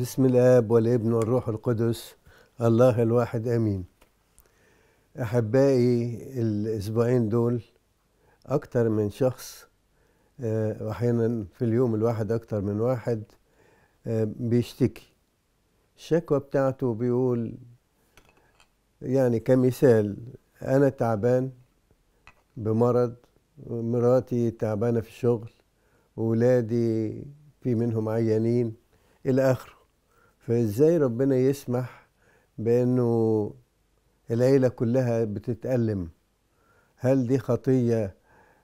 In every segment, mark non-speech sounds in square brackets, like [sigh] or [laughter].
بسم الاب والابن والروح القدس الله الواحد امين احبائي الاسبوعين دول اكتر من شخص واحيانا آه، في اليوم الواحد اكتر من واحد آه، بيشتكي الشكوى بتاعته بيقول يعني كمثال انا تعبان بمرض مراتي تعبانه في الشغل ولادي في منهم عيانين الى اخره فازاي ربنا يسمح بانه العيله كلها بتتالم هل دي خطيه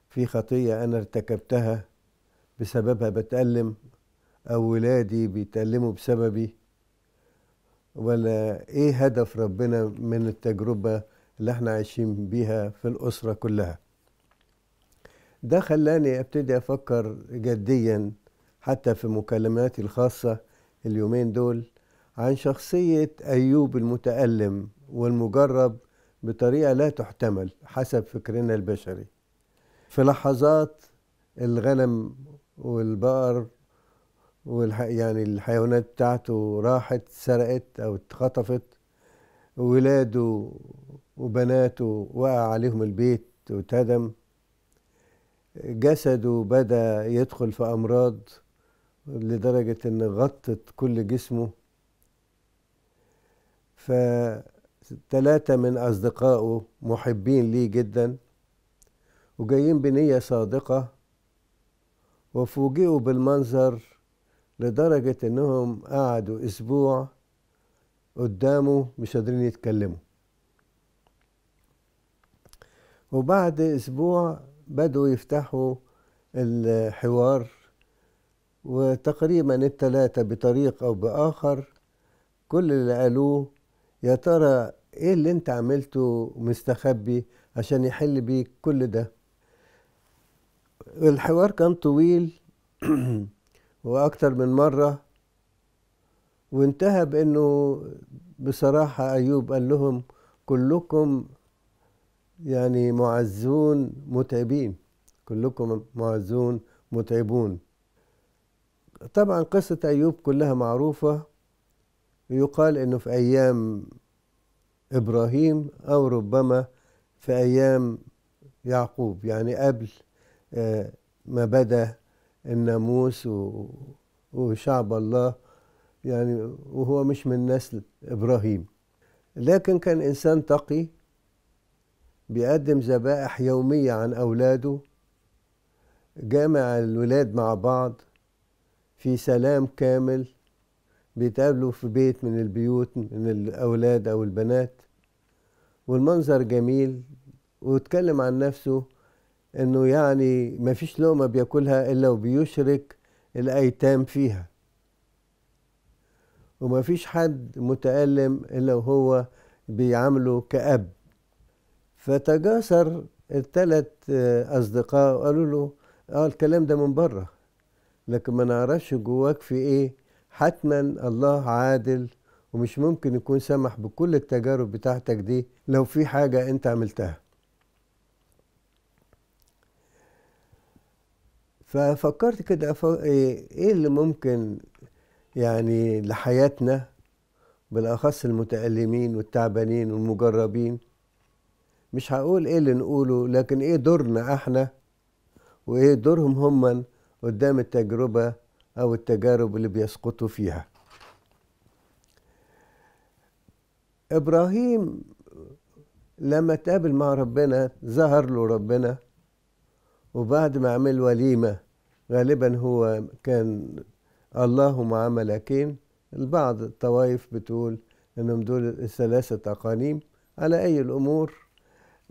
في خطيه انا ارتكبتها بسببها بتالم او ولادي بيتالموا بسببي ولا ايه هدف ربنا من التجربه اللي احنا عايشين بيها في الاسره كلها ده خلاني ابتدي افكر جديا حتى في مكالماتي الخاصه اليومين دول عن شخصية أيوب المتألم والمجرب بطريقة لا تحتمل حسب فكرنا البشري في لحظات الغنم والبقر والح... يعني الحيوانات بتاعته راحت سرقت أو اتخطفت ولاده وبناته وقع عليهم البيت واتهدم جسده بدا يدخل في امراض لدرجة إن غطت كل جسمه فتلاتة من أصدقائه محبين ليه جدا وجايين بنية صادقة وفوجئوا بالمنظر لدرجة إنهم قعدوا أسبوع قدامه مش قادرين يتكلموا وبعد أسبوع بدأوا يفتحوا الحوار وتقريبا التلاتة بطريق أو بآخر كل اللي قالوه يا ترى إيه اللي أنت عملته مستخبي عشان يحل بيك كل ده الحوار كان طويل [clears throat] وأكتر من مرة وانتهى بأنه بصراحة أيوب قال لهم كلكم يعني معزون متعبين كلكم معزون متعبون طبعا قصة أيوب كلها معروفة يقال أنه في أيام إبراهيم أو ربما في أيام يعقوب يعني قبل آه، ما بدأ الناموس وشعب الله يعني وهو مش من نسل إبراهيم لكن كان إنسان تقي بيقدم ذبائح يومية عن أولاده جامع الولاد مع بعض في سلام كامل بيتقابلوا في بيت من البيوت من الأولاد أو البنات والمنظر جميل واتكلم عن نفسه انه يعني ما فيش لقمة بياكلها الا وبيشرك الايتام فيها وما فيش حد متألم الا وهو بيعامله كأب فتجاسر الثلاث آه، اصدقاء وقالوا له اه الكلام ده من بره لكن ما نعرفش جواك في ايه حتما الله عادل ومش ممكن يكون سمح بكل التجارب بتاعتك دي لو في حاجة انت عملتها ففكرت كده إيه،, ايه اللي ممكن يعني لحياتنا بالاخص المتألمين والتعبانين والمجربين مش هقول ايه اللي نقوله لكن ايه دورنا احنا وايه دورهم هما قدام التجربة أو التجارب اللي بيسقطوا فيها إبراهيم لما تقابل مع ربنا ظهر له ربنا وبعد ما عمل وليمة غالبا هو كان الله مع ملاكين البعض الطوائف بتقول انهم دول الثلاثة أقانيم على أي الأمور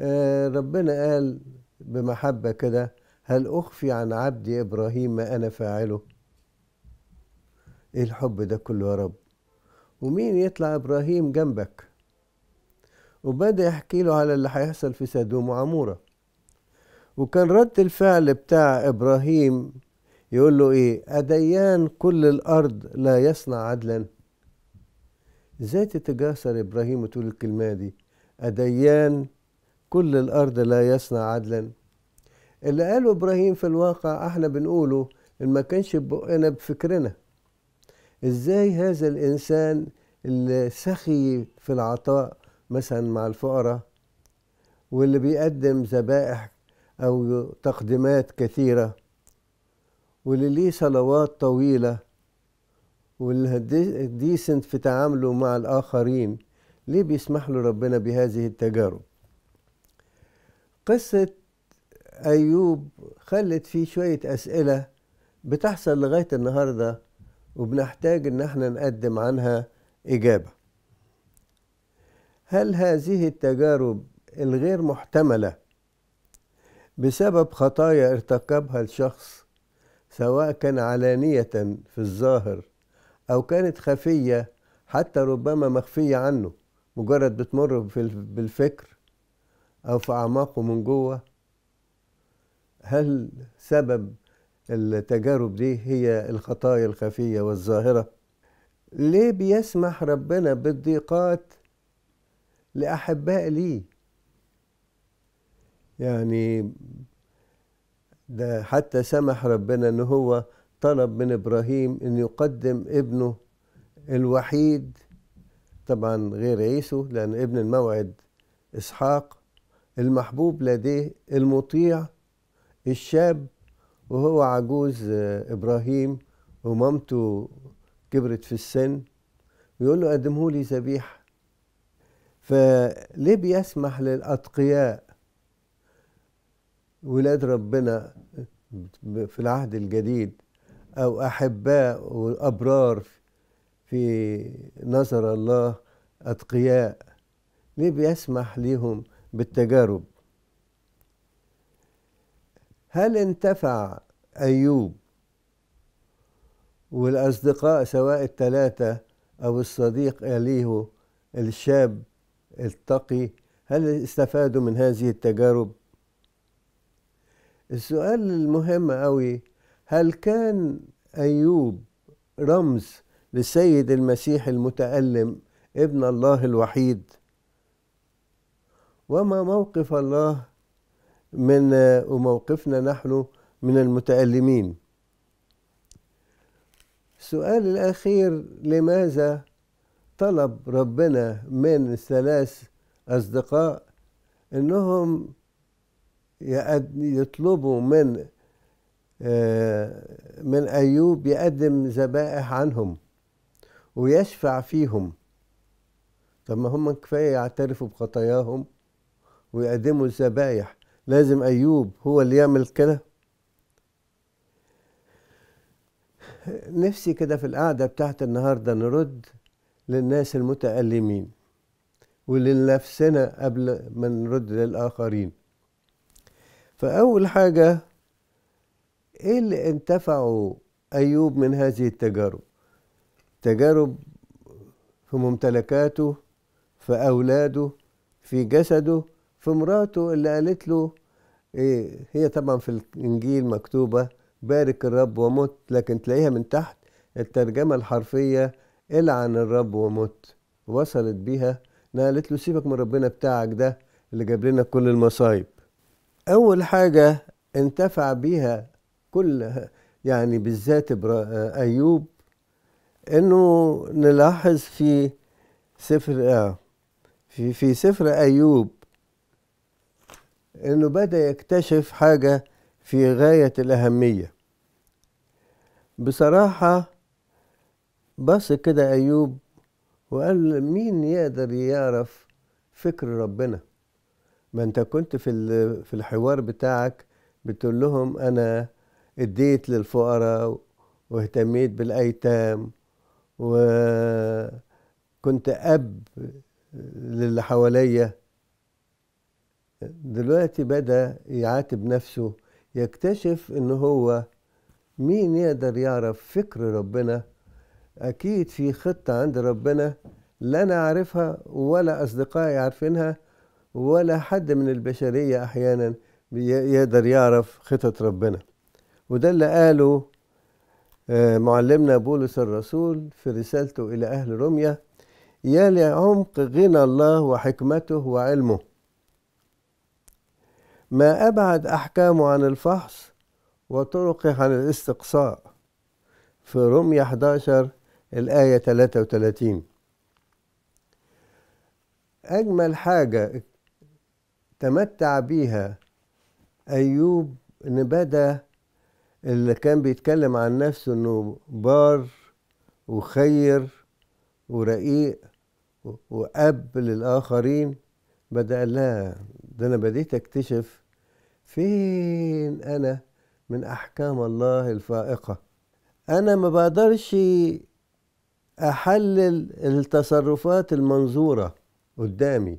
آه، ربنا قال بمحبة كده هل أخفي عن عبدي إبراهيم ما أنا فاعله إيه الحب ده كله يا رب ومين يطلع إبراهيم جنبك وبدأ يحكي له على اللي هيحصل في سدوم وعمورة وكان رد الفعل بتاع إبراهيم يقول له إيه أديان كل الأرض لا يصنع عدلا إزاي تتجاسر إبراهيم وتقول الكلمة دي أديان كل الأرض لا يصنع عدلا اللي قاله ابراهيم في الواقع احنا بنقوله ان ما كانش بقنا بفكرنا ازاي هذا الانسان اللي سخي في العطاء مثلا مع الفقراء واللي بيقدم ذبائح او تقديمات كثيره واللي ليه صلوات طويله واللي ديسنت في تعامله مع الاخرين ليه بيسمح له ربنا بهذه التجارب قصه أيوب خلت فيه شوية أسئلة بتحصل لغاية النهاردة وبنحتاج إن احنا نقدم عنها إجابة هل هذه التجارب الغير محتملة بسبب خطايا ارتكبها الشخص سواء كان علانية في الظاهر أو كانت خفية حتى ربما مخفية عنه مجرد بتمر بالفكر أو في أعماقه من جوه هل سبب التجارب دي هي الخطايا الخفية والظاهرة ليه بيسمح ربنا بالضيقات لأحباء ليه يعني ده حتى سمح ربنا ان هو طلب من ابراهيم ان يقدم ابنه الوحيد طبعا غير عيسو لان ابن الموعد اسحاق المحبوب لديه المطيع الشاب وهو عجوز آه، إبراهيم ومامته كبرت في السن يقول له قدمه لي ذبيحة فليه بيسمح للأتقياء ولاد ربنا في العهد الجديد أو أحباء وأبرار في نظر الله أتقياء ليه بيسمح ليهم بالتجارب هل انتفع أيوب والأصدقاء سواء الثلاثة أو الصديق إليه الشاب التقي هل استفادوا من هذه التجارب؟ السؤال المهم أوي هل كان أيوب رمز للسيد المسيح المتألم ابن الله الوحيد؟ وما موقف الله من آه، وموقفنا نحن من المتألمين السؤال الأخير لماذا طلب ربنا من الثلاث أصدقاء أنهم يطلبوا من آه، من أيوب يقدم ذبائح عنهم ويشفع فيهم طب ما هم كفاية يعترفوا بخطاياهم ويقدموا الذبائح لازم أيوب هو اللي يعمل كده نفسي كده في القعدة بتاعت النهاردة نرد للناس المتألمين ولنفسنا قبل ما نرد للآخرين فأول حاجة إيه اللي انتفعوا أيوب من هذه التجارب تجارب في ممتلكاته في أولاده في جسده فمراته اللي قالت له إيه هي طبعا في الإنجيل مكتوبة بارك الرب ومت لكن تلاقيها من تحت الترجمة الحرفية العن الرب ومت وصلت بيها قالت له سيبك من ربنا بتاعك ده اللي جاب لنا كل المصايب أول حاجة انتفع بيها كل يعني بالذات أيوب إنه نلاحظ في سفر آه في في سفر أيوب انه بدا يكتشف حاجه في غايه الاهميه بصراحه بص كده ايوب وقال مين يقدر يعرف فكر ربنا ما انت كنت في في الحوار بتاعك بتقول لهم انا اديت للفقراء واهتميت بالايتام وكنت اب للي حواليا دلوقتي بدأ يعاتب نفسه يكتشف إن هو مين يقدر يعرف فكر ربنا أكيد في خطة عند ربنا لا أنا عارفها ولا أصدقائي عارفينها ولا حد من البشرية أحيانا يقدر يعرف خطط ربنا وده اللي قاله آه، معلمنا بولس الرسول في رسالته إلى أهل روميا يا لعمق غنى الله وحكمته وعلمه ما أبعد أحكامه عن الفحص وطرقه عن الاستقصاء في رمي 11 الآية 33 أجمل حاجة تمتع بيها أيوب إن بدأ اللي كان بيتكلم عن نفسه إنه بار وخير ورقيق وأب للآخرين بدأ لا ده انا بديت اكتشف فين انا من احكام الله الفائقه انا ما بقدرش احلل التصرفات المنظوره قدامي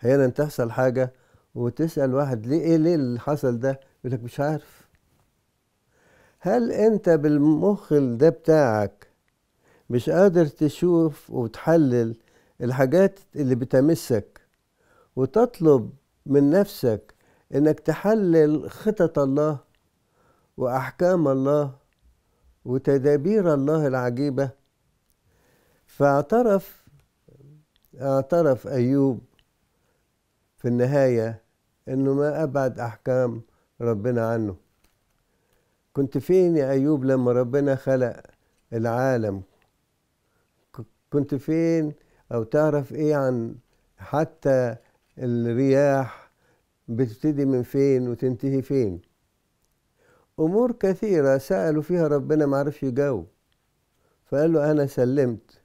احيانا تحصل حاجه وتسال واحد ليه ايه ليه اللي حصل ده يقول لك مش عارف هل انت بالمخ ده بتاعك مش قادر تشوف وتحلل الحاجات اللي بتمسك وتطلب من نفسك انك تحلل خطط الله واحكام الله وتدابير الله العجيبه فاعترف اعترف ايوب في النهايه انه ما ابعد احكام ربنا عنه كنت فين يا ايوب لما ربنا خلق العالم كنت فين او تعرف ايه عن حتى الرياح بتبتدي من فين وتنتهي فين أمور كثيرة سألوا فيها ربنا ما عرفش يجاوب فقال له أنا سلمت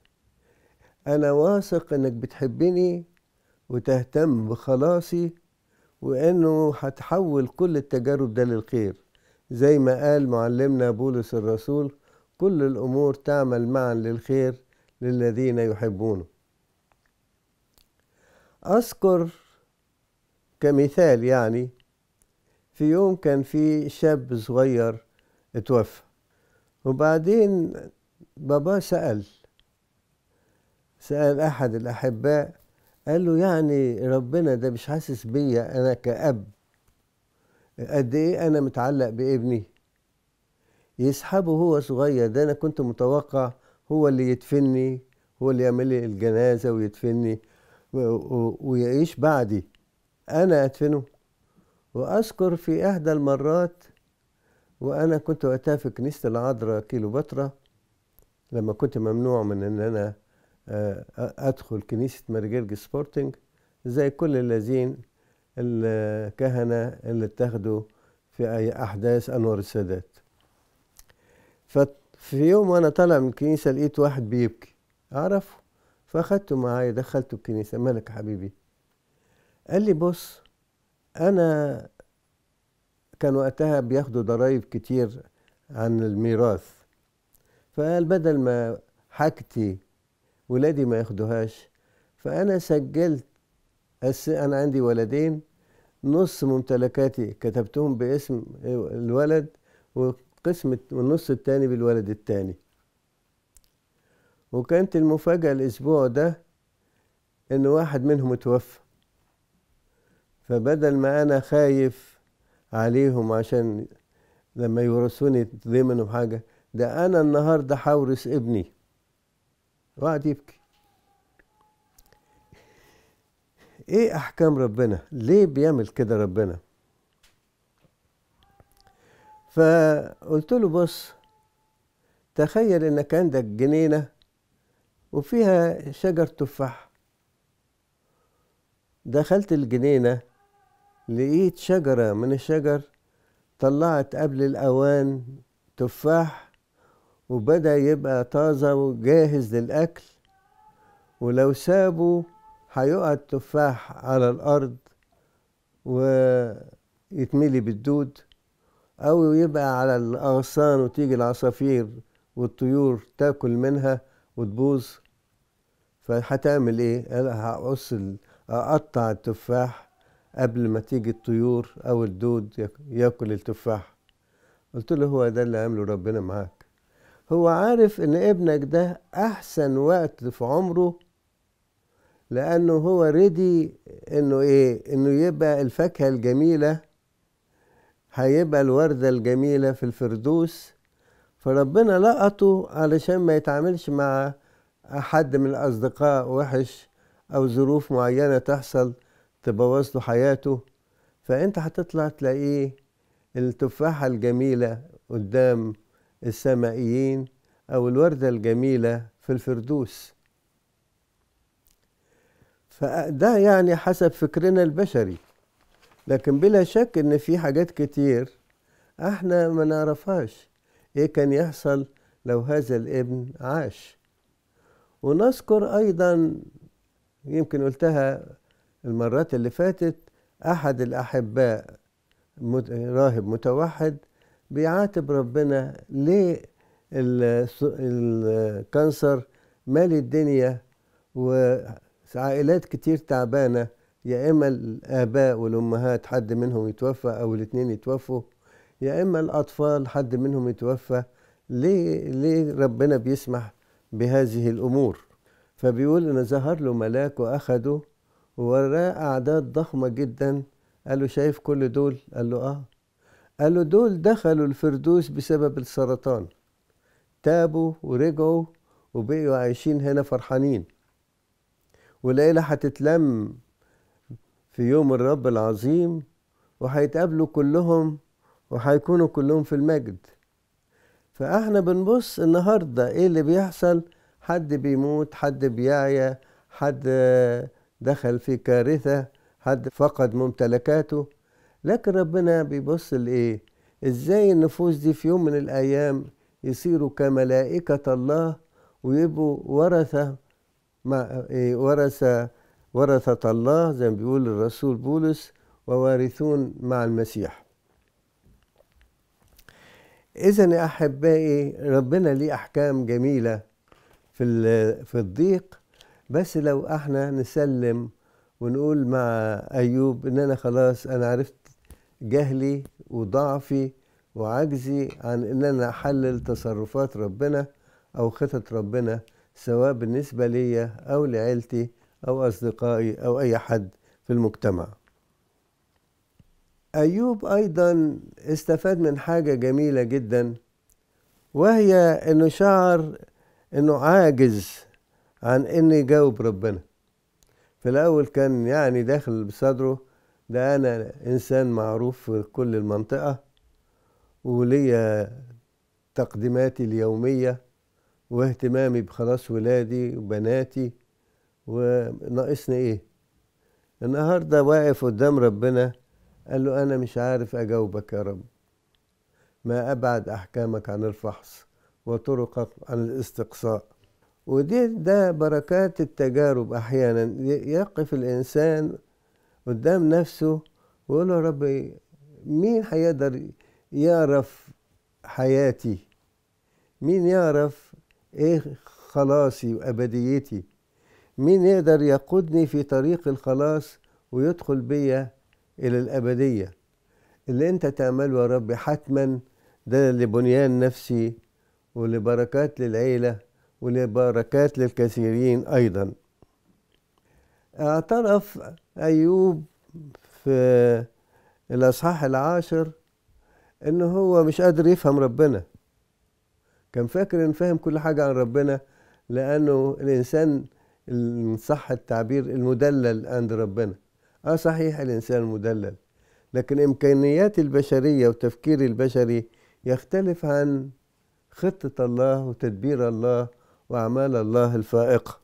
أنا واثق إنك بتحبني وتهتم بخلاصي وإنه هتحول كل التجارب ده للخير زي ما قال معلمنا بولس الرسول كل الأمور تعمل معا للخير للذين يحبونه أذكر كمثال يعني في يوم كان في شاب صغير اتوفى وبعدين بابا سأل سأل أحد الأحباء قال له يعني ربنا ده مش حاسس بيا أنا كأب قد إيه أنا متعلق بابني يسحبه هو صغير ده أنا كنت متوقع هو اللي يدفني هو اللي يعمل لي الجنازة ويدفني ويعيش بعدي أنا أدفنه وأذكر في إحدى المرات وأنا كنت وقتها في كنيسة العذراء كيلوباترا لما كنت ممنوع من إن أنا آه، أدخل كنيسة مارجيرج سبورتنج زي كل الذين الكهنة اللي اتخذوا في أي أحداث أنور السادات ففي يوم وأنا طالع من الكنيسة لقيت واحد بيبكي أعرفه فأخدته معايا دخلته الكنيسة مالك حبيبي قال لي بص انا كان وقتها بياخدوا ضرايب كتير عن الميراث فقال بدل ما حاجتي ولادي ما ياخدوهاش فانا سجلت انا عندي ولدين نص ممتلكاتي كتبتهم باسم الولد وقسم والنص التاني بالولد التاني وكانت المفاجأة الأسبوع ده إن واحد منهم اتوفى فبدل ما انا خايف عليهم عشان لما يورثوني تضيع منهم حاجه ده انا النهارده حورث ابني وقعد يبكي ايه احكام ربنا ليه بيعمل كده ربنا فقلت له بص تخيل انك عندك جنينه وفيها شجر تفاح دخلت الجنينه لقيت شجرة من الشجر طلعت قبل الأوان تفاح وبدأ يبقى طازة وجاهز للأكل ولو سابه هيقع التفاح على الأرض ويتملي بالدود أو يبقى على الأغصان وتيجي العصافير والطيور تاكل منها وتبوظ فهتعمل إيه؟ قال هقص أقطع التفاح قبل ما تيجي الطيور أو الدود ياكل التفاح قلت له هو ده اللي عامله ربنا معاك هو عارف إن ابنك ده أحسن وقت في عمره لأنه هو ريدي إنه إيه إنه يبقى الفاكهة الجميلة هيبقى الوردة الجميلة في الفردوس فربنا لقطه علشان ما يتعاملش مع حد من الأصدقاء وحش أو ظروف معينة تحصل تبوظ له حياته فانت هتطلع تلاقيه التفاحة الجميلة قدام السمائيين أو الوردة الجميلة في الفردوس فده يعني حسب فكرنا البشري لكن بلا شك إن في حاجات كتير احنا ما نعرفهاش ايه كان يحصل لو هذا الابن عاش ونذكر أيضا يمكن قلتها المرات اللي فاتت أحد الأحباء راهب متوحد بيعاتب ربنا ليه الكانسر مالي الدنيا وعائلات كتير تعبانة يا إما الآباء والأمهات حد منهم يتوفى أو الاثنين يتوفوا يا إما الأطفال حد منهم يتوفى ليه ليه ربنا بيسمح بهذه الأمور فبيقول إن ظهر له ملاك وأخده وراه أعداد ضخمة جدا قال له شايف كل دول قال له آه قال له دول دخلوا الفردوس بسبب السرطان تابوا ورجعوا وبقوا عايشين هنا فرحانين والليلة هتتلم في يوم الرب العظيم وهيتقابلوا كلهم وهيكونوا كلهم في المجد فاحنا بنبص النهارده ايه اللي بيحصل حد بيموت حد بيعيا حد دخل في كارثة حد فقد ممتلكاته لكن ربنا بيبص لإيه إزاي النفوس دي في يوم من الأيام يصيروا كملائكة الله ويبقوا ورثة مع إيه ورثة ورثة الله زي ما بيقول الرسول بولس ووارثون مع المسيح إذا يا أحبائي ربنا ليه أحكام جميلة في في الضيق بس لو احنا نسلم ونقول مع ايوب ان انا خلاص انا عرفت جهلي وضعفي وعجزي عن ان انا احلل تصرفات ربنا او خطط ربنا سواء بالنسبه ليا او لعيلتي او اصدقائي او اي حد في المجتمع ايوب ايضا استفاد من حاجه جميله جدا وهي انه شعر انه عاجز عن ان يجاوب ربنا في الاول كان يعني داخل بصدره ده انا انسان معروف في كل المنطقه وليا تقديماتي اليوميه واهتمامي بخلاص ولادي وبناتي وناقصني ايه النهارده واقف قدام ربنا قال له انا مش عارف اجاوبك يا رب ما ابعد احكامك عن الفحص وطرقك عن الاستقصاء ودي ده بركات التجارب أحيانا يقف الإنسان قدام نفسه ويقول له ربي مين هيقدر يعرف حياتي مين يعرف ايه خلاصي وابديتي مين يقدر يقودني في طريق الخلاص ويدخل بيا الى الابديه اللي انت تعمله يا رب حتما ده لبنيان نفسي ولبركات للعيله ولبركات للكثيرين أيضا اعترف أيوب في الأصحاح العاشر إنه هو مش قادر يفهم ربنا كان فاكر إن فاهم كل حاجة عن ربنا لأنه الإنسان إن صح التعبير المدلل عند ربنا آه صحيح الإنسان مدلل لكن إمكانيات البشرية وتفكير البشري يختلف عن خطة الله وتدبير الله وأعمال الله الفائقة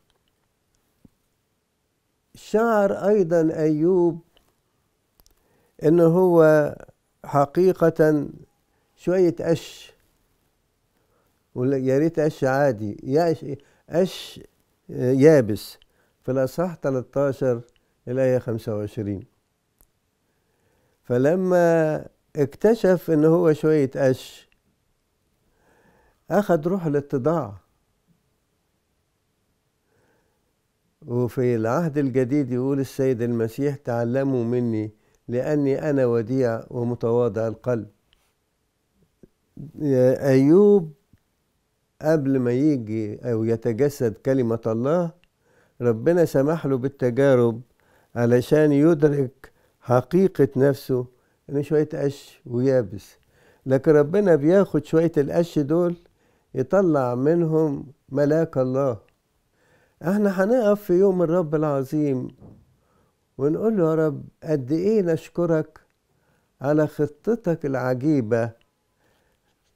شعر أيضا أيوب إن هو حقيقة شوية قش ويا ريت قش عادي قش يابس في الأصحاح 13 الآية 25 فلما اكتشف إن هو شوية قش أخذ روح الاتضاع وفي العهد الجديد يقول السيد المسيح تعلموا مني لأني أنا وديع ومتواضع القلب أيوب قبل ما يجي أو يتجسد كلمة الله ربنا سمح له بالتجارب علشان يدرك حقيقة نفسه إنه شوية قش ويابس لكن ربنا بياخد شوية القش دول يطلع منهم ملاك الله احنا هنقف في يوم الرب العظيم ونقول له يا رب قد ايه نشكرك على خطتك العجيبة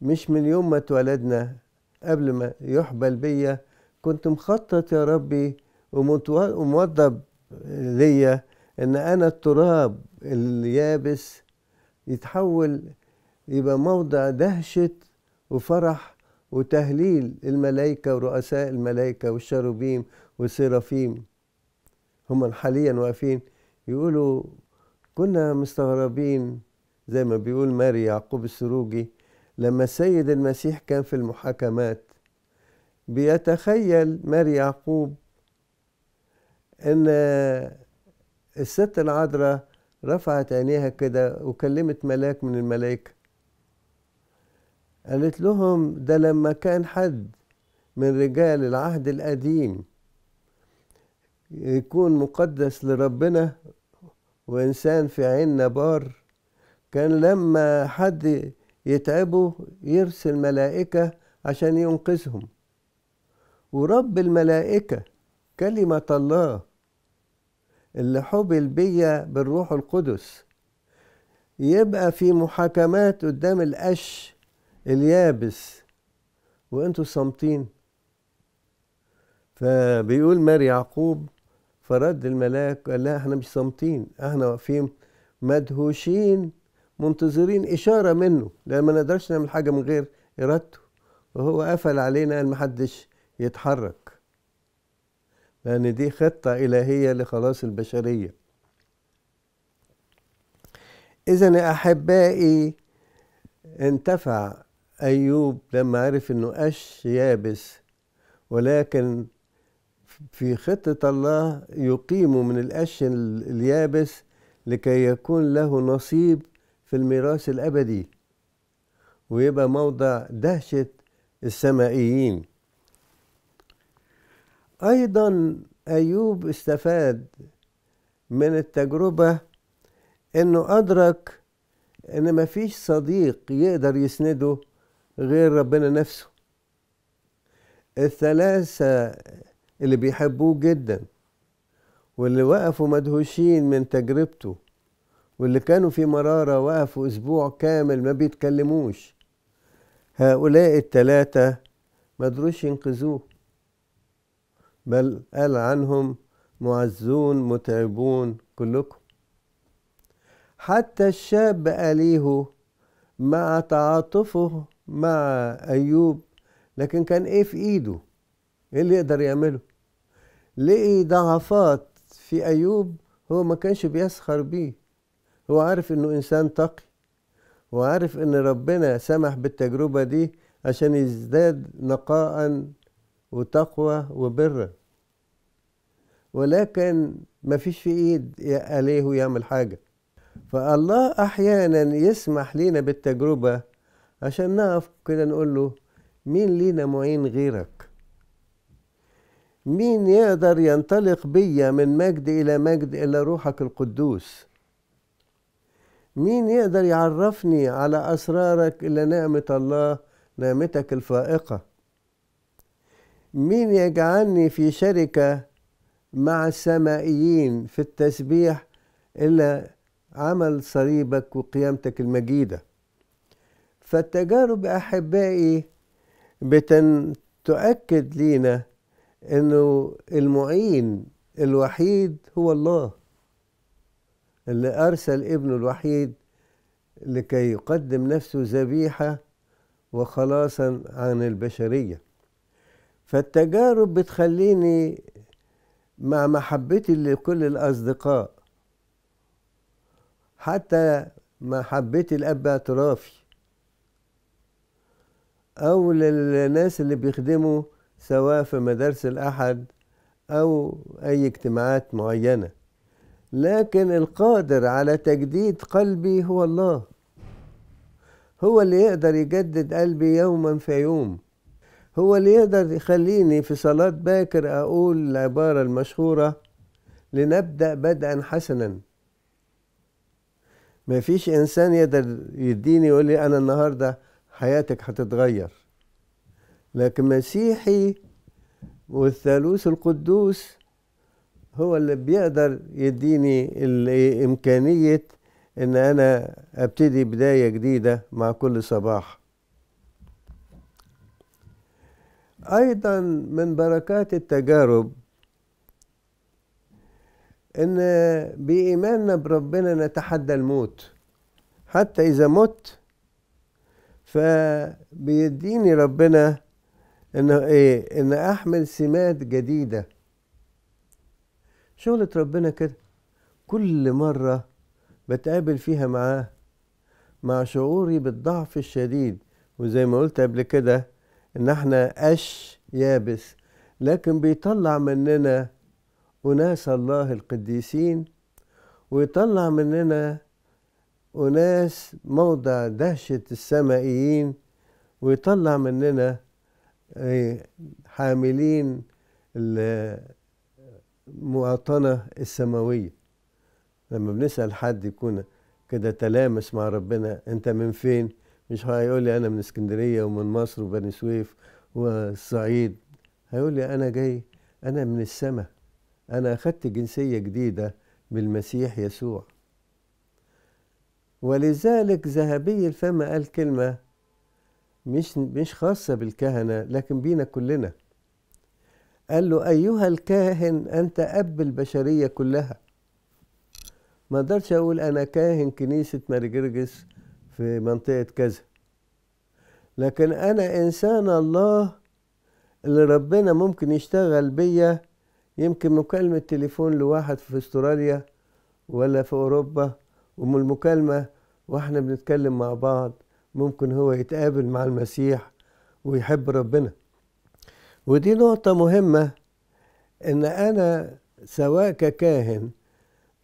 مش من يوم ما اتولدنا قبل ما يحبل بيا كنت مخطط يا ربي وموضب ليا ان انا التراب اليابس يتحول يبقى موضع دهشة وفرح وتهليل الملائكة ورؤساء الملائكة والشاروبيم والسرافيم هم حاليا واقفين يقولوا كنا مستغربين زي ما بيقول ماري يعقوب السروجي لما السيد المسيح كان في المحاكمات بيتخيل ماري يعقوب ان الست العذراء رفعت عينيها كده وكلمت ملاك من الملائكه قالت لهم ده لما كان حد من رجال العهد القديم يكون مقدس لربنا وإنسان في عيننا بار كان لما حد يتعبوا يرسل ملائكة عشان ينقذهم ورب الملائكة كلمة الله اللي حبل بيا بالروح القدس يبقى في محاكمات قدام القش اليابس وانتوا صامتين فبيقول ماري يعقوب فرد الملاك قال لا احنا مش صامتين احنا واقفين مدهوشين منتظرين اشاره منه لان ما نقدرش نعمل حاجه من غير ارادته وهو قفل علينا ان محدش يتحرك لان دي خطه الهيه لخلاص البشريه اذا يا احبائي انتفع أيوب لما عرف إنه قش يابس ولكن في خطة الله يقيمه من القش اليابس لكي يكون له نصيب في الميراث الأبدي ويبقى موضع دهشة السمائيين أيضا أيوب استفاد من التجربة إنه أدرك إن مفيش صديق يقدر يسنده غير ربنا نفسه الثلاثة اللي بيحبوه جدا واللي وقفوا مدهوشين من تجربته واللي كانوا في مرارة وقفوا أسبوع كامل ما بيتكلموش هؤلاء التلاتة مقدروش ينقذوه بل قال عنهم معزون متعبون كلكم حتى الشاب أليه مع تعاطفه مع أيوب لكن كان إيه في إيده؟ إيه اللي يقدر يعمله؟ لقي ضعفات في أيوب هو ما كانش بيسخر بيه هو عارف إنه إنسان تقي وعارف إن ربنا سمح بالتجربة دي عشان يزداد نقاء وتقوى وبرا ولكن ما فيش في ايد عليه يعمل حاجه فالله احيانا يسمح لينا بالتجربه عشان نقف كده نقول له مين لينا معين غيرك مين يقدر ينطلق بيا من مجد إلى مجد إلا روحك القدوس مين يقدر يعرفني على أسرارك إلا نعمة الله نعمتك الفائقة مين يجعلني في شركة مع السمائيين في التسبيح إلا عمل صليبك وقيامتك المجيده فالتجارب أحبائي بتن تؤكد لينا أنه المعين الوحيد هو الله اللي أرسل ابنه الوحيد لكي يقدم نفسه ذبيحة وخلاصا عن البشرية فالتجارب بتخليني مع محبتي لكل الأصدقاء حتى محبتي لأب اعترافي أو للناس اللي بيخدموا سواء في مدارس الأحد أو أي اجتماعات معينة لكن القادر على تجديد قلبي هو الله هو اللي يقدر يجدد قلبي يوما في يوم هو اللي يقدر يخليني في صلاة باكر أقول العبارة المشهورة لنبدأ بدءا حسنا مفيش إنسان يقدر يديني يقول لي أنا النهاردة حياتك هتتغير لكن مسيحي والثالوث القدوس هو اللي بيقدر يديني الإمكانية إن أنا أبتدي بداية جديدة مع كل صباح أيضا من بركات التجارب إن بإيماننا بربنا نتحدى الموت حتى إذا مت فبيديني ربنا انه ايه ان احمل سمات جديده شغلة ربنا كده كل مرة بتقابل فيها معاه مع شعوري بالضعف الشديد وزي ما قلت قبل كده ان احنا قش يابس لكن بيطلع مننا اناس الله القديسين ويطلع مننا أناس موضع دهشة السمائيين ويطلع مننا آه، حاملين المواطنة السماوية لما بنسأل حد يكون كده تلامس مع ربنا أنت من فين؟ مش هيقول لي أنا من اسكندرية ومن مصر وبني سويف والصعيد هيقول لي أنا جاي أنا من السماء أنا أخدت جنسية جديدة بالمسيح يسوع ولذلك ذهبي الفم قال كلمة مش مش خاصة بالكهنة لكن بينا كلنا قال له أيها الكاهن أنت أب البشرية كلها ما اقدرش أقول أنا كاهن كنيسة مارجرجس في منطقة كذا لكن أنا إنسان الله اللي ربنا ممكن يشتغل بيا يمكن مكالمة تليفون لواحد في استراليا ولا في أوروبا ومن المكالمة واحنا بنتكلم مع بعض ممكن هو يتقابل مع المسيح ويحب ربنا ودي نقطة مهمة إن أنا سواء ككاهن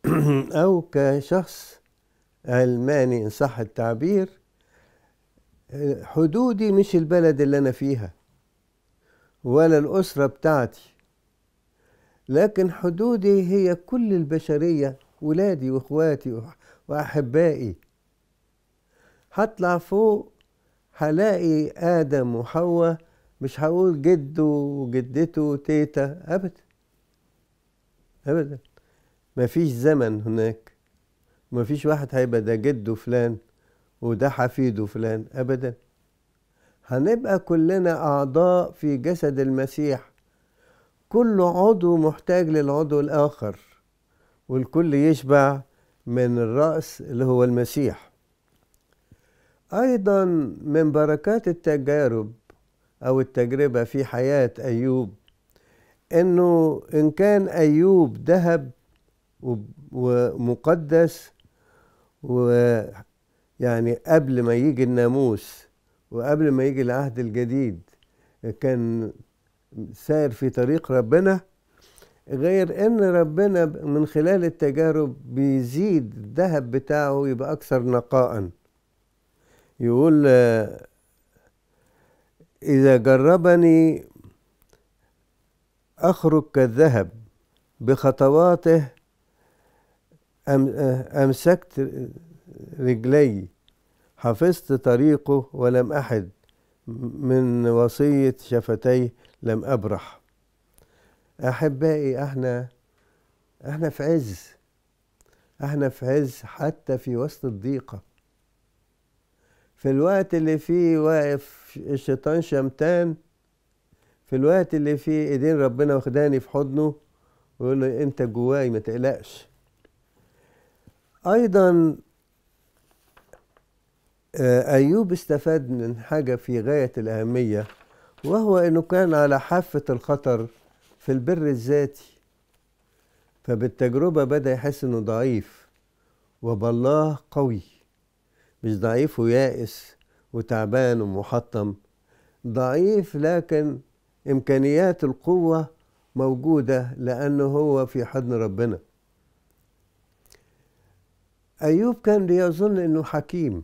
[clears throat] أو كشخص علماني إن صح التعبير حدودي مش البلد اللي أنا فيها ولا الأسرة بتاعتي لكن حدودي هي كل البشرية ولادي وإخواتي وأحبائي هطلع فوق هلاقي آدم وحواء مش هقول جده وجدته وتيتا أبدا أبدا مفيش زمن هناك مفيش واحد هيبقى ده جده فلان وده حفيده فلان أبدا هنبقى كلنا أعضاء في جسد المسيح كل عضو محتاج للعضو الآخر والكل يشبع من الرأس اللي هو المسيح أيضا من بركات التجارب أو التجربة في حياة أيوب إنه إن كان أيوب ذهب ومقدس ويعني قبل ما يجي الناموس وقبل ما يجي العهد الجديد كان ساير في طريق ربنا غير ان ربنا من خلال التجارب بيزيد الذهب بتاعه يبقى اكثر نقاءً يقول إذا جربني أخرج كالذهب بخطواته أمسكت رجلي حفظت طريقه ولم أحد من وصية شفتيه لم أبرح أحبائي احنا احنا في عز احنا في عز حتى في وسط الضيقه في الوقت اللي فيه واقف الشيطان شمتان في الوقت اللي فيه ايدين ربنا واخداني في حضنه ويقول له انت جواي ما تقلقش ايضا آه، ايوب استفاد من حاجه في غايه الاهميه وهو انه كان على حافه الخطر في البر الذاتي فبالتجربه بدا يحس انه ضعيف وبالله قوي مش ضعيف ويائس وتعبان ومحطم ضعيف لكن إمكانيات القوة موجودة لأنه هو في حضن ربنا أيوب كان بيظن أنه حكيم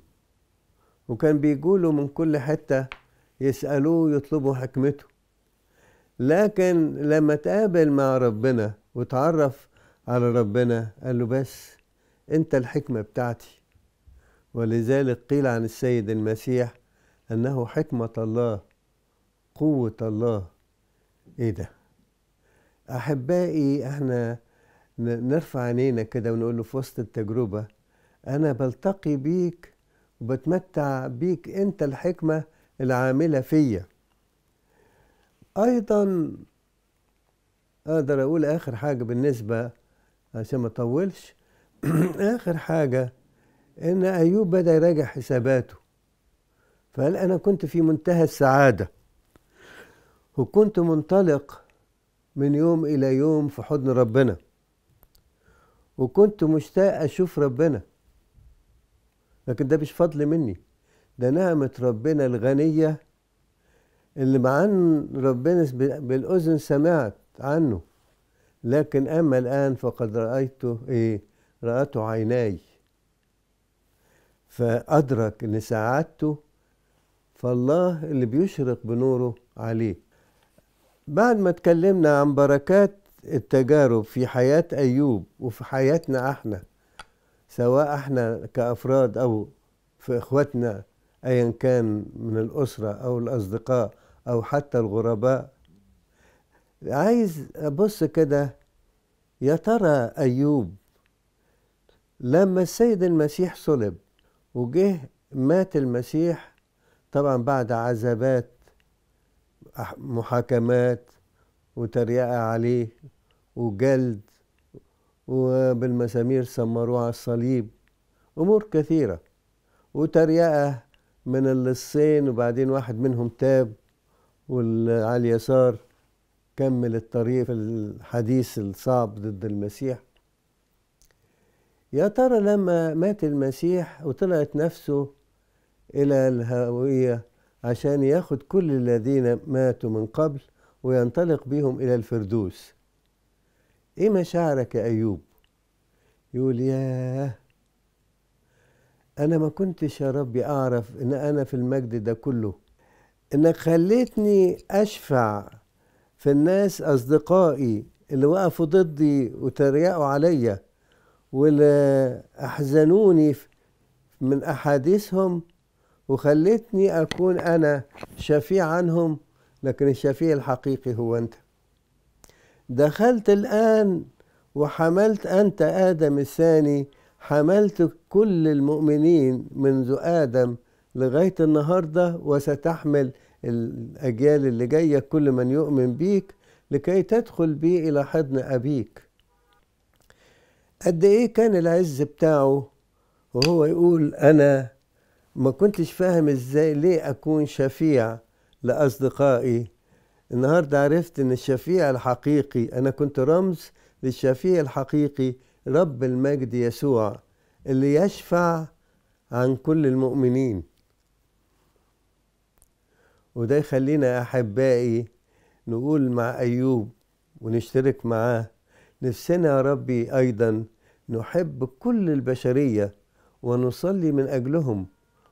وكان بيقولوا من كل حتة يسألوه يطلبوا حكمته لكن لما تقابل مع ربنا وتعرف على ربنا قال له بس انت الحكمة بتاعتي ولذلك قيل عن السيد المسيح أنه حكمة الله قوة الله إيه ده أحبائي إحنا نرفع عينينا كده ونقول له في وسط التجربة أنا بلتقي بيك وبتمتع بيك أنت الحكمة العاملة فيا أيضا أقدر أقول آخر حاجة بالنسبة عشان ما أطولش [clears throat] آخر حاجة ان ايوب بدا يراجع حساباته فقال انا كنت في منتهى السعاده وكنت منطلق من يوم الى يوم في حضن ربنا وكنت مشتاق اشوف ربنا لكن ده مش فضل مني ده نعمة ربنا الغنية اللي مع أن ربنا بالأذن سمعت عنه لكن أما الآن فقد رأيته إيه رأته عيناي فأدرك أن سعادته فالله اللي بيشرق بنوره عليه بعد ما اتكلمنا عن بركات التجارب في حياة أيوب وفي حياتنا احنا سواء احنا كأفراد أو في إخواتنا أيا كان من الأسرة أو الأصدقاء أو حتى الغرباء عايز أبص كده يا ترى أيوب لما السيد المسيح صلب وجه مات المسيح طبعا بعد عذابات محاكمات وتريقة عليه وجلد وبالمسامير سمروه على الصليب أمور كثيرة وتريقة من اللصين وبعدين واحد منهم تاب واللي على اليسار كمل الطريق في الحديث الصعب ضد المسيح يا ترى لما مات المسيح وطلعت نفسه إلى الهوية عشان ياخد كل الذين ماتوا من قبل وينطلق بهم إلى الفردوس إيه مشاعرك يا أيوب يقول ياه أنا ما كنتش يا ربي أعرف إن أنا في المجد ده كله إنك خليتني أشفع في الناس أصدقائي اللي وقفوا ضدي وتريقوا عليا واللي أحزنوني من أحاديثهم وخلتني أكون أنا شفيع عنهم لكن الشفيع الحقيقي هو أنت دخلت الآن وحملت أنت آدم الثاني حملت كل المؤمنين منذ آدم لغاية النهاردة وستحمل الأجيال اللي جاية كل من يؤمن بيك لكي تدخل بي إلى حضن أبيك قد ايه كان العز بتاعه وهو يقول انا ما كنتش فاهم ازاي ليه اكون شفيع لاصدقائي النهارده عرفت ان الشفيع الحقيقي انا كنت رمز للشفيع الحقيقي رب المجد يسوع اللي يشفع عن كل المؤمنين وده يخلينا احبائي نقول مع ايوب ونشترك معاه نفسنا يا ربي ايضا نحب كل البشرية ونصلي من أجلهم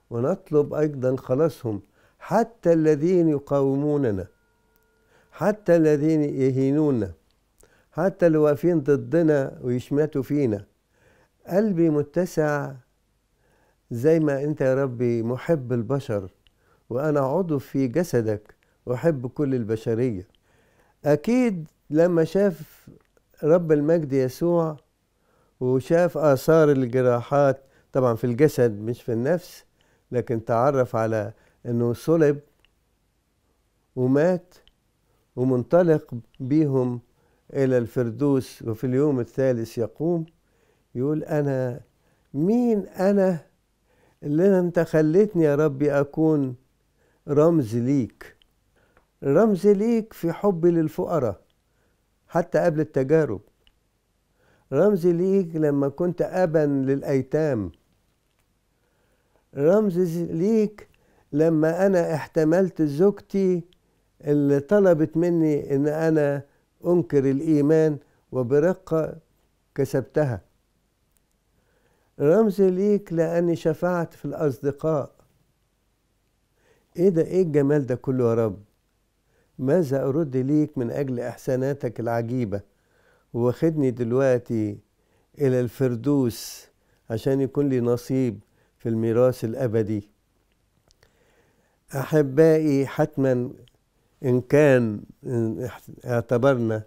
ونطلب أيضا خلاصهم حتى الذين يقاوموننا حتى الذين يهينونا حتى اللي واقفين ضدنا ويشمتوا فينا قلبي متسع زي ما انت يا ربي محب البشر وانا عضو في جسدك واحب كل البشريه اكيد لما شاف رب المجد يسوع وشاف آثار الجراحات طبعا في الجسد مش في النفس لكن تعرف على أنه صلب ومات ومنطلق بهم إلى الفردوس وفي اليوم الثالث يقوم يقول أنا مين أنا اللي أنت خليتني يا ربي أكون رمز ليك رمز ليك في حبي للفقراء حتى قبل التجارب رمز ليك لما كنت أبا للأيتام رمز ليك لما أنا احتملت زوجتي اللي طلبت مني إن أنا أنكر الإيمان وبرقة كسبتها رمز ليك لأني شفعت في الأصدقاء إيه ده إيه الجمال ده كله يا رب ماذا أرد ليك من أجل إحساناتك العجيبة واخدني دلوقتي إلى الفردوس عشان يكون لي نصيب في الميراث الأبدي أحبائي حتما إن كان اعتبرنا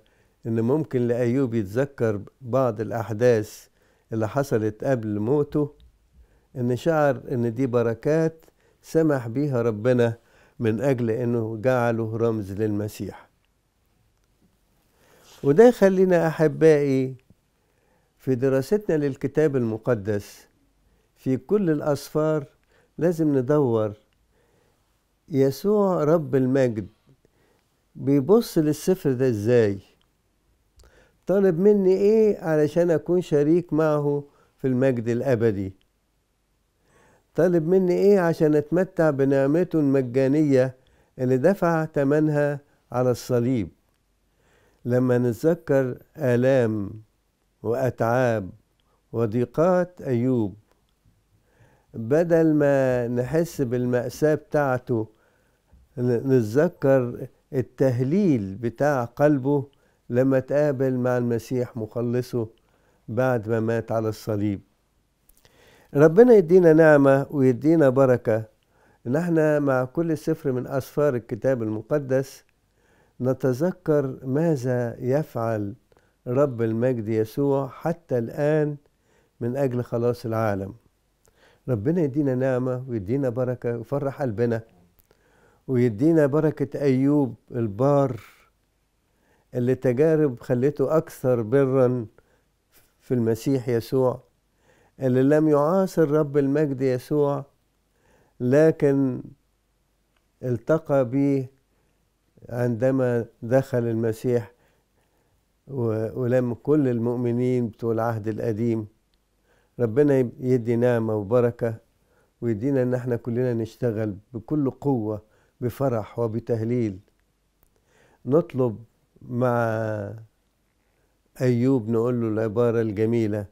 إن ممكن لأيوب يتذكر بعض الأحداث اللي حصلت قبل موته إن شعر إن دي بركات سمح بيها ربنا من أجل إنه جعله رمز للمسيح وده يخلينا أحبائي في دراستنا للكتاب المقدس في كل الأسفار لازم ندور يسوع رب المجد بيبص للسفر ده ازاي طالب مني ايه علشان اكون شريك معه في المجد الابدي طالب مني ايه عشان اتمتع بنعمته المجانيه اللي دفع ثمنها على الصليب لما نتذكر آلام وأتعاب وضيقات أيوب بدل ما نحس بالمأساة بتاعته نتذكر التهليل بتاع قلبه لما تقابل مع المسيح مخلصه بعد ما مات على الصليب ربنا يدينا نعمة ويدينا بركة نحن مع كل سفر من أسفار الكتاب المقدس نتذكر ماذا يفعل رب المجد يسوع حتى الآن من أجل خلاص العالم ربنا يدينا نعمة ويدينا بركة ويفرح قلبنا ويدينا بركة أيوب البار اللي تجارب خلته أكثر برا في المسيح يسوع اللي لم يعاصر رب المجد يسوع لكن التقى به عندما دخل المسيح ولم كل المؤمنين بتوع العهد القديم ربنا يدي نعمة وبركة ويدينا ان احنا كلنا نشتغل بكل قوة بفرح وبتهليل نطلب مع أيوب نقول له العبارة الجميلة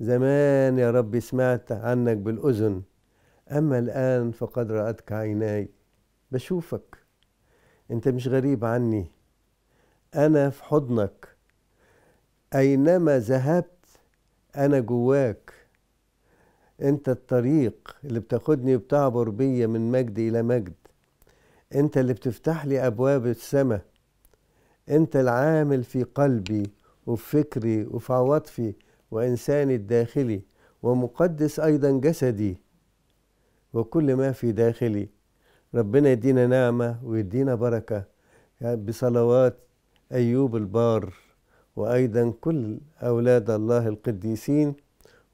زمان يا رب سمعت عنك بالأذن أما الآن فقد رأتك عيناي بشوفك انت مش غريب عني انا في حضنك اينما ذهبت انا جواك انت الطريق اللي بتاخدني وبتعبر بيا من مجد الى مجد انت اللي بتفتح لي ابواب السماء انت العامل في قلبي وفي فكري وفي عواطفي وانساني الداخلي ومقدس ايضا جسدي وكل ما في داخلي ربنا يدينا نعمة ويدينا بركة يعني بصلوات أيوب البار وأيضا كل أولاد الله القديسين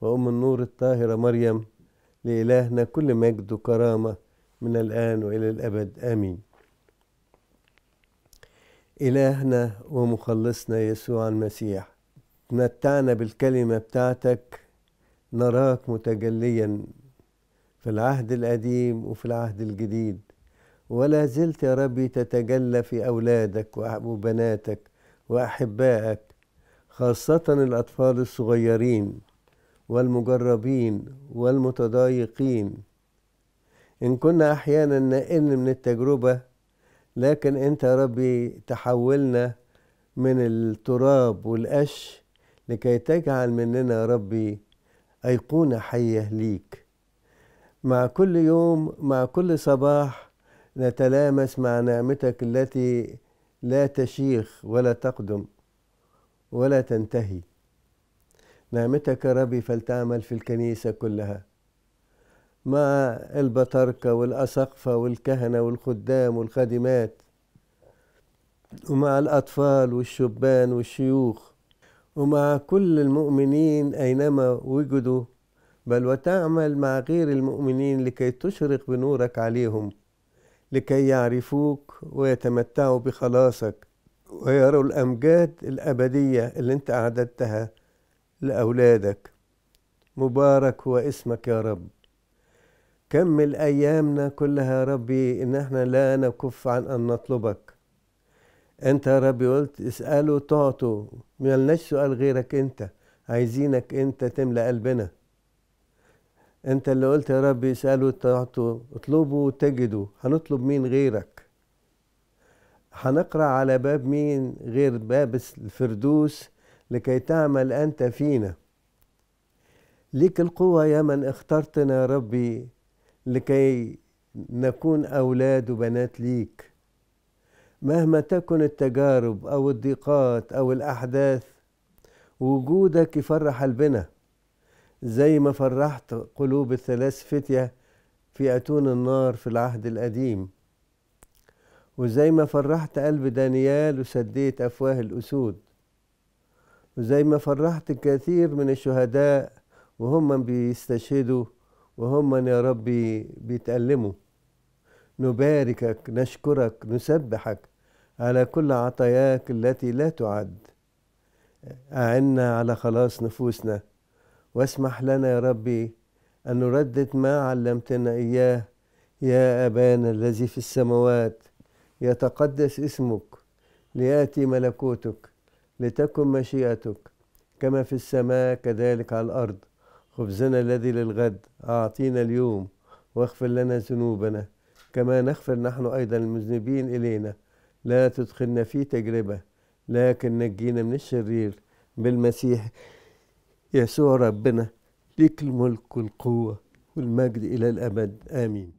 وأم النور الطاهرة مريم لإلهنا كل مجد وكرامة من الآن وإلى الأبد آمين إلهنا ومخلصنا يسوع المسيح متعنا بالكلمة بتاعتك نراك متجليا في العهد القديم وفي العهد الجديد ولا زلت يا ربي تتجلى في أولادك وبناتك وأحبائك خاصة الأطفال الصغيرين والمجربين والمتضايقين إن كنا أحيانا نقل من التجربة لكن أنت يا ربي تحولنا من التراب والقش لكي تجعل مننا يا ربي أيقونة حية ليك مع كل يوم مع كل صباح نتلامس مع نعمتك التي لا تشيخ ولا تقدم ولا تنتهي نعمتك ربي فلتعمل في الكنيسة كلها مع البطاركة والأسقفة والكهنة والخدام والخادمات ومع الأطفال والشبان والشيوخ ومع كل المؤمنين أينما وجدوا بل وتعمل مع غير المؤمنين لكي تشرق بنورك عليهم لكي يعرفوك ويتمتعوا بخلاصك ويروا الأمجاد الأبدية اللي أنت أعددتها لأولادك مبارك هو اسمك يا رب كمل أيامنا كلها يا ربي إن احنا لا نكف عن أن نطلبك أنت يا ربي قلت اسألوا تعطوا ملناش سؤال غيرك أنت عايزينك أنت تملأ قلبنا انت اللي قلت يا رب اسألوا اطلبوا تجدوا هنطلب مين غيرك هنقرأ على باب مين غير باب الفردوس لكي تعمل أنت فينا ليك القوة يا من اخترتنا يا ربي لكي نكون أولاد وبنات ليك مهما تكن التجارب أو الضيقات أو الأحداث وجودك يفرح قلبنا زي ما فرحت قلوب الثلاث فتية في أتون النار في العهد القديم وزي ما فرحت قلب دانيال وسديت أفواه الأسود وزي ما فرحت كثير من الشهداء وهم بيستشهدوا وهم يا ربي بيتألموا نباركك نشكرك نسبحك على كل عطاياك التي لا تعد أعنا على خلاص نفوسنا واسمح لنا يا ربي أن نردد ما علمتنا إياه يا أبانا الذي في السماوات يتقدس اسمك ليأتي ملكوتك لتكن مشيئتك كما في السماء كذلك على الأرض خبزنا الذي للغد أعطينا اليوم واغفر لنا ذنوبنا كما نغفر نحن أيضا المذنبين إلينا لا تدخلنا في تجربة لكن نجينا من الشرير بالمسيح يسوع ربنا ليك الملك والقوة والمجد إلى الأبد آمين